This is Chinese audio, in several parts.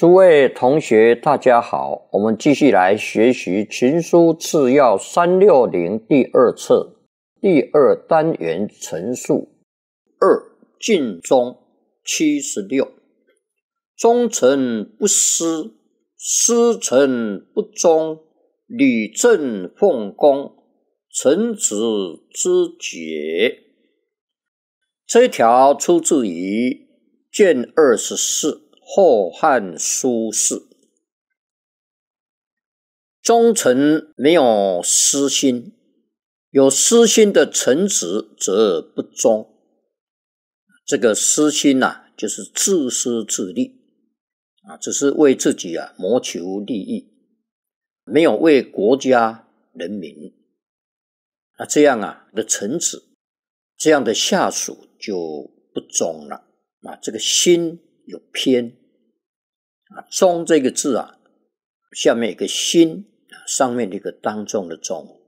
诸位同学，大家好！我们继续来学习《群书次要》三六零第二册第二单元陈述二尽忠七十六：忠臣不私，私臣不忠，履正奉公，臣子之节。这条出自于《谏二十四》。后汉苏轼，忠臣没有私心，有私心的臣子则不忠。这个私心呐，就是自私自利啊，只是为自己啊谋求利益，没有为国家人民。那这样啊的臣子，这样的下属就不忠了啊，这个心。有偏啊，中这个字啊，下面一个心啊，上面一个当中的中，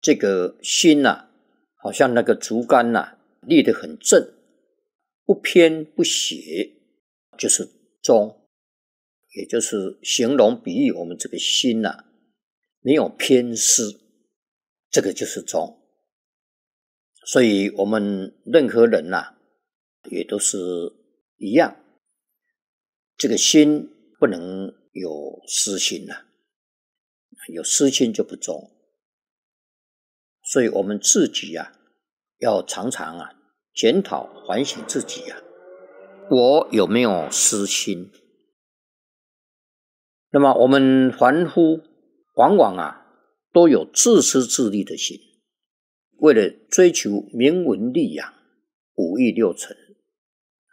这个心呐，好像那个竹竿呐，立得很正，不偏不斜，就是中，也就是形容比喻我们这个心呐，没有偏私，这个就是中。所以我们任何人呐，也都是。一样，这个心不能有私心呐，有私心就不忠。所以我们自己呀，要常常啊检讨反省自己呀，我有没有私心？那么我们凡夫往往啊都有自私自利的心，为了追求名闻利养、五欲六尘。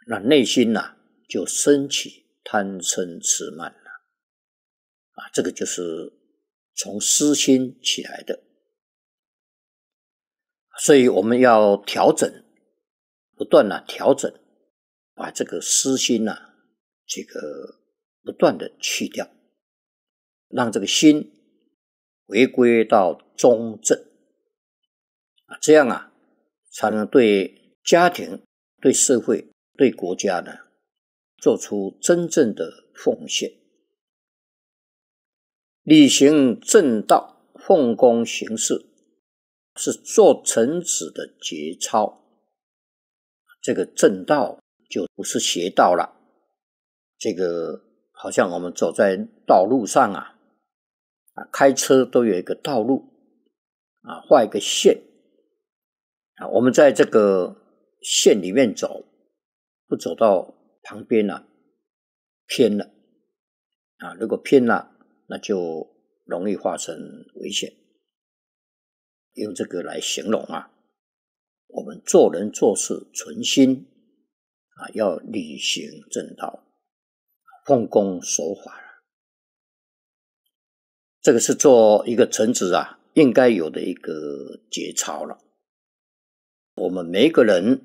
那内心呐，就升起贪嗔痴慢了，啊，这个就是从私心起来的，所以我们要调整，不断的调整，把这个私心呐，这个不断的去掉，让这个心回归到中正，啊，这样啊，才能对家庭、对社会。对国家呢，做出真正的奉献，履行正道，奉公行事，是做臣子的节操。这个正道就不是邪道了。这个好像我们走在道路上啊，啊，开车都有一个道路，啊，画一个线，啊，我们在这个线里面走。不走到旁边了，偏了啊！如果偏了，那就容易化成危险。用这个来形容啊，我们做人做事存心啊，要履行正道，奉公守法这个是做一个臣子啊，应该有的一个节操了。我们每个人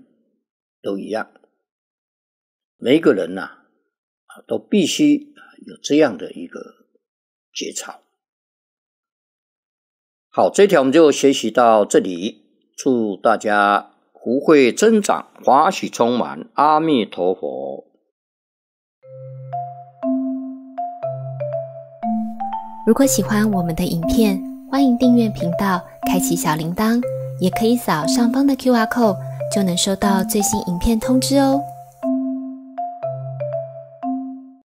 都一样。每一个人呐，啊，都必须有这样的一个节操。好，这条我们就学习到这里。祝大家福慧增长，华喜充满，阿弥陀佛。如果喜欢我们的影片，欢迎订阅频道，开启小铃铛，也可以扫上方的 Q R code，就能收到最新影片通知哦。